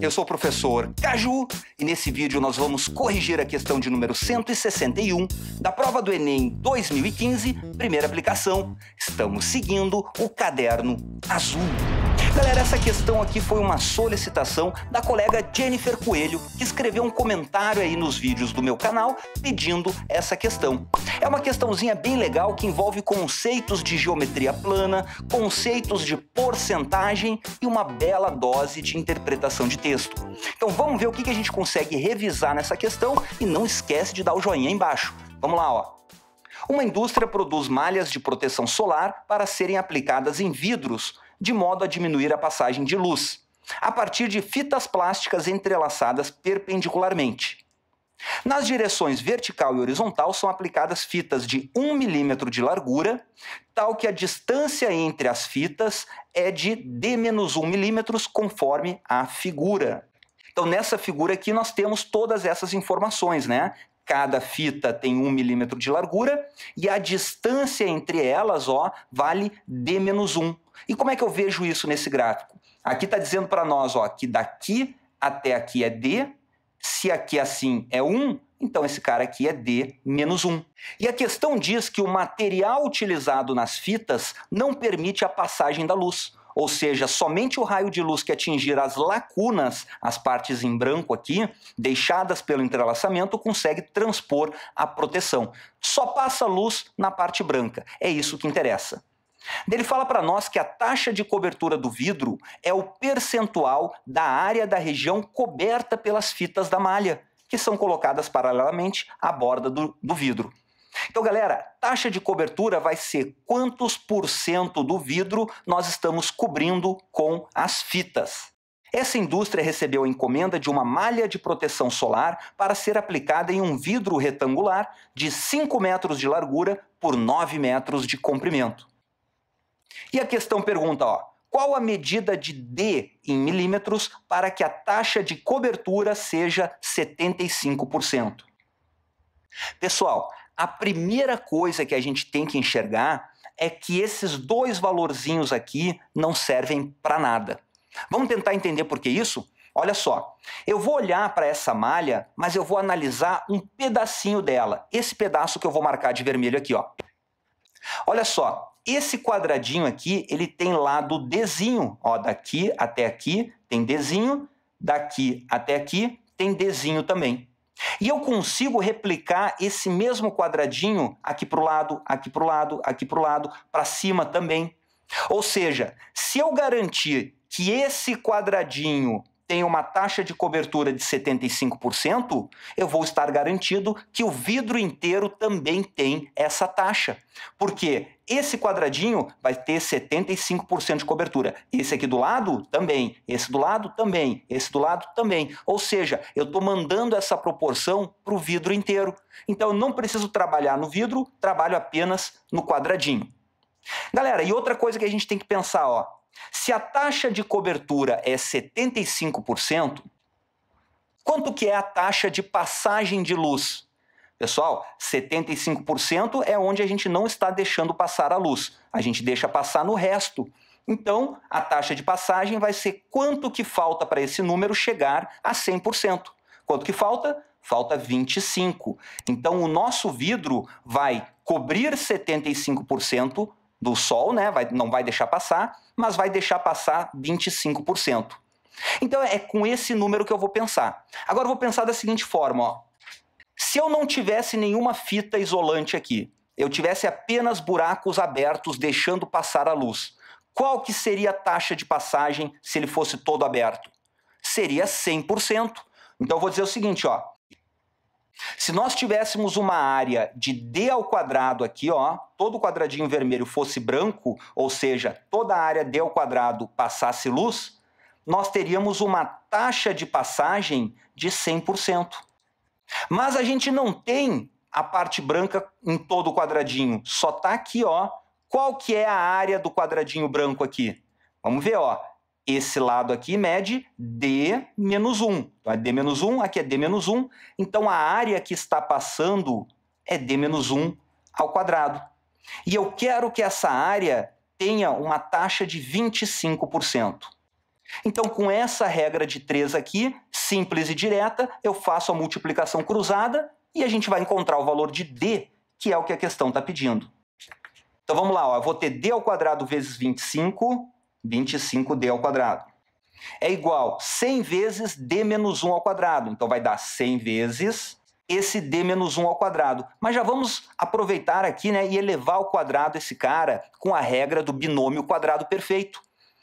eu sou o professor Caju e nesse vídeo nós vamos corrigir a questão de número 161 da prova do Enem 2015, primeira aplicação. Estamos seguindo o caderno azul. Galera, essa questão aqui foi uma solicitação da colega Jennifer Coelho, que escreveu um comentário aí nos vídeos do meu canal pedindo essa questão. É uma questãozinha bem legal que envolve conceitos de geometria plana, conceitos de porcentagem e uma bela dose de interpretação de texto. Então vamos ver o que a gente consegue revisar nessa questão e não esquece de dar o joinha embaixo. Vamos lá, ó. Uma indústria produz malhas de proteção solar para serem aplicadas em vidros de modo a diminuir a passagem de luz, a partir de fitas plásticas entrelaçadas perpendicularmente. Nas direções vertical e horizontal são aplicadas fitas de 1 milímetro de largura, tal que a distância entre as fitas é de d-1 milímetros, conforme a figura. Então, nessa figura aqui, nós temos todas essas informações, né? Cada fita tem um milímetro de largura e a distância entre elas ó, vale D menos 1. E como é que eu vejo isso nesse gráfico? Aqui está dizendo para nós ó, que daqui até aqui é D, se aqui assim é 1, então esse cara aqui é D menos 1. E a questão diz que o material utilizado nas fitas não permite a passagem da luz ou seja, somente o raio de luz que atingir as lacunas, as partes em branco aqui, deixadas pelo entrelaçamento, consegue transpor a proteção. Só passa luz na parte branca. É isso que interessa. Ele fala para nós que a taxa de cobertura do vidro é o percentual da área da região coberta pelas fitas da malha, que são colocadas paralelamente à borda do, do vidro. Então, galera, taxa de cobertura vai ser quantos por cento do vidro nós estamos cobrindo com as fitas. Essa indústria recebeu a encomenda de uma malha de proteção solar para ser aplicada em um vidro retangular de 5 metros de largura por 9 metros de comprimento. E a questão pergunta, ó, qual a medida de D em milímetros para que a taxa de cobertura seja 75%? Pessoal, a primeira coisa que a gente tem que enxergar é que esses dois valorzinhos aqui não servem para nada. Vamos tentar entender por que isso? Olha só, eu vou olhar para essa malha, mas eu vou analisar um pedacinho dela, esse pedaço que eu vou marcar de vermelho aqui, ó. Olha só, esse quadradinho aqui, ele tem lado Dzinho, ó, daqui até aqui tem Dzinho, daqui até aqui tem Dzinho também. E eu consigo replicar esse mesmo quadradinho aqui para o lado, aqui para o lado, aqui para o lado, para cima também. Ou seja, se eu garantir que esse quadradinho tem uma taxa de cobertura de 75%, eu vou estar garantido que o vidro inteiro também tem essa taxa. Porque esse quadradinho vai ter 75% de cobertura. Esse aqui do lado também, esse do lado também, esse do lado também. Ou seja, eu estou mandando essa proporção para o vidro inteiro. Então eu não preciso trabalhar no vidro, trabalho apenas no quadradinho. Galera, e outra coisa que a gente tem que pensar, ó, se a taxa de cobertura é 75%, quanto que é a taxa de passagem de luz? Pessoal, 75% é onde a gente não está deixando passar a luz. A gente deixa passar no resto. Então, a taxa de passagem vai ser quanto que falta para esse número chegar a 100%. Quanto que falta? Falta 25. Então, o nosso vidro vai cobrir 75% do sol, né? Vai, não vai deixar passar, mas vai deixar passar 25%. Então é com esse número que eu vou pensar. Agora eu vou pensar da seguinte forma: ó. se eu não tivesse nenhuma fita isolante aqui, eu tivesse apenas buracos abertos deixando passar a luz, qual que seria a taxa de passagem se ele fosse todo aberto? Seria 100%. Então eu vou dizer o seguinte, ó, se nós tivéssemos uma área de D ao quadrado aqui, ó, todo quadradinho vermelho fosse branco, ou seja, toda a área D ao quadrado passasse luz, nós teríamos uma taxa de passagem de 100%. Mas a gente não tem a parte branca em todo o quadradinho, só tá aqui, ó. Qual que é a área do quadradinho branco aqui? Vamos ver, ó. Esse lado aqui mede D menos 1. Então é D menos 1, aqui é D menos 1. Então a área que está passando é D menos 1 ao quadrado. E eu quero que essa área tenha uma taxa de 25%. Então, com essa regra de 3 aqui, simples e direta, eu faço a multiplicação cruzada e a gente vai encontrar o valor de D, que é o que a questão está pedindo. Então vamos lá, ó, eu vou ter D ao quadrado vezes 25 25d ao quadrado. É igual 100 vezes d menos 1 ao quadrado. Então vai dar 100 vezes esse d menos 1 ao quadrado. Mas já vamos aproveitar aqui né, e elevar ao quadrado esse cara com a regra do binômio quadrado perfeito.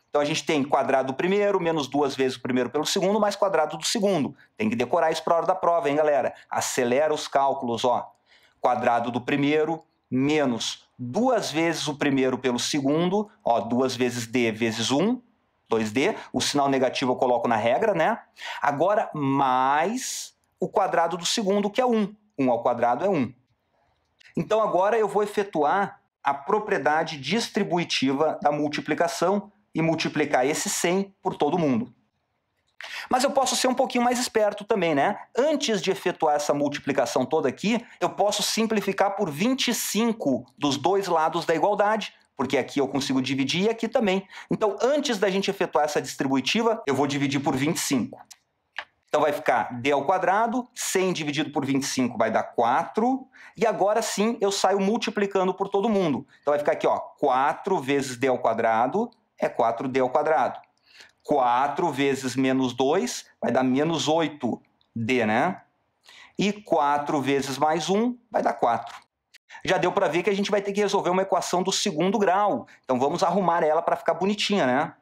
Então a gente tem quadrado do primeiro, menos duas vezes o primeiro pelo segundo, mais quadrado do segundo. Tem que decorar isso para a hora da prova, hein, galera? Acelera os cálculos, ó. Quadrado do primeiro, menos duas vezes o primeiro pelo segundo, ó, duas vezes D vezes 1, 2D, o sinal negativo eu coloco na regra, né? Agora, mais o quadrado do segundo, que é 1. 1 ao quadrado é 1. Então, agora eu vou efetuar a propriedade distributiva da multiplicação e multiplicar esse 100 por todo mundo. Mas eu posso ser um pouquinho mais esperto também, né? Antes de efetuar essa multiplicação toda aqui, eu posso simplificar por 25 dos dois lados da igualdade, porque aqui eu consigo dividir e aqui também. Então, antes da gente efetuar essa distributiva, eu vou dividir por 25. Então vai ficar d ao quadrado, 100 dividido por 25 vai dar 4, e agora sim eu saio multiplicando por todo mundo. Então vai ficar aqui, ó, 4 vezes d ao quadrado é 4d ao quadrado. 4 vezes menos 2 vai dar menos 8D, né? E 4 vezes mais 1 vai dar 4. Já deu para ver que a gente vai ter que resolver uma equação do segundo grau. Então vamos arrumar ela para ficar bonitinha, né?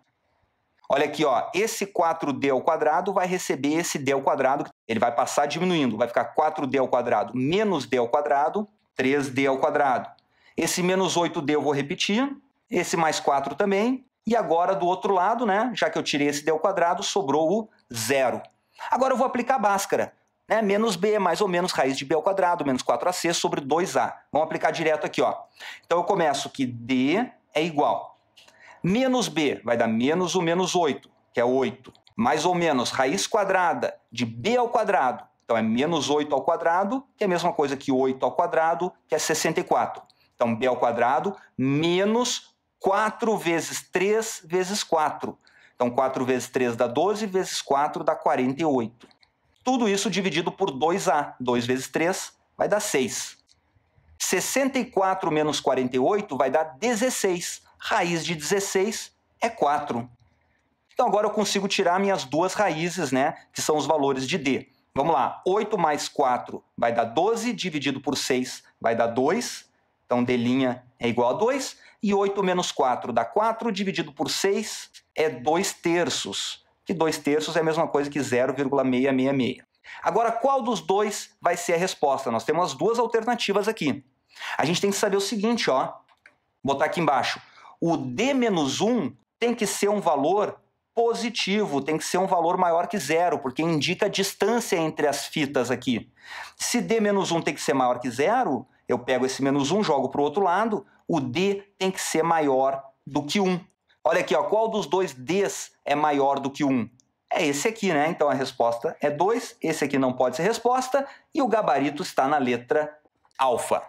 Olha aqui, ó, esse 4D ao quadrado vai receber esse D ao quadrado, ele vai passar diminuindo, vai ficar 4D ao quadrado menos D ao quadrado, 3D ao quadrado. Esse menos 8D eu vou repetir, esse mais 4 também, e agora, do outro lado, né, já que eu tirei esse D ao quadrado, sobrou o zero. Agora eu vou aplicar a báscara, Né? Menos B, mais ou menos raiz de B ao quadrado, menos 4AC sobre 2A. Vamos aplicar direto aqui. Ó. Então eu começo que D é igual. Menos B vai dar menos o menos 8, que é 8. Mais ou menos raiz quadrada de B ao quadrado. Então é menos 8 ao quadrado, que é a mesma coisa que 8 ao quadrado, que é 64. Então B ao quadrado menos 4 vezes 3 vezes 4. Então, 4 vezes 3 dá 12, vezes 4 dá 48. Tudo isso dividido por 2A. 2 vezes 3 vai dar 6. 64 menos 48 vai dar 16. Raiz de 16 é 4. Então, agora eu consigo tirar minhas duas raízes, né, que são os valores de D. Vamos lá, 8 mais 4 vai dar 12, dividido por 6 vai dar 2. Então, D' é igual a 2. E 8 menos 4 dá 4, dividido por 6 é 2 terços, que 2 terços é a mesma coisa que 0,666. Agora, qual dos dois vai ser a resposta? Nós temos as duas alternativas aqui. A gente tem que saber o seguinte, ó, botar aqui embaixo. O D menos 1 tem que ser um valor positivo, tem que ser um valor maior que zero, porque indica a distância entre as fitas aqui. Se D menos 1 tem que ser maior que zero, eu pego esse menos 1, jogo para o outro lado, o D tem que ser maior do que 1. Olha aqui, ó, qual dos dois Ds é maior do que 1? É esse aqui, né? Então a resposta é 2, esse aqui não pode ser resposta, e o gabarito está na letra alfa.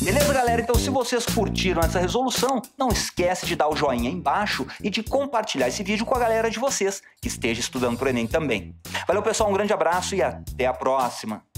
Beleza, galera? Então, se vocês curtiram essa resolução, não esquece de dar o joinha aí embaixo e de compartilhar esse vídeo com a galera de vocês que esteja estudando para o Enem também. Valeu, pessoal, um grande abraço e até a próxima!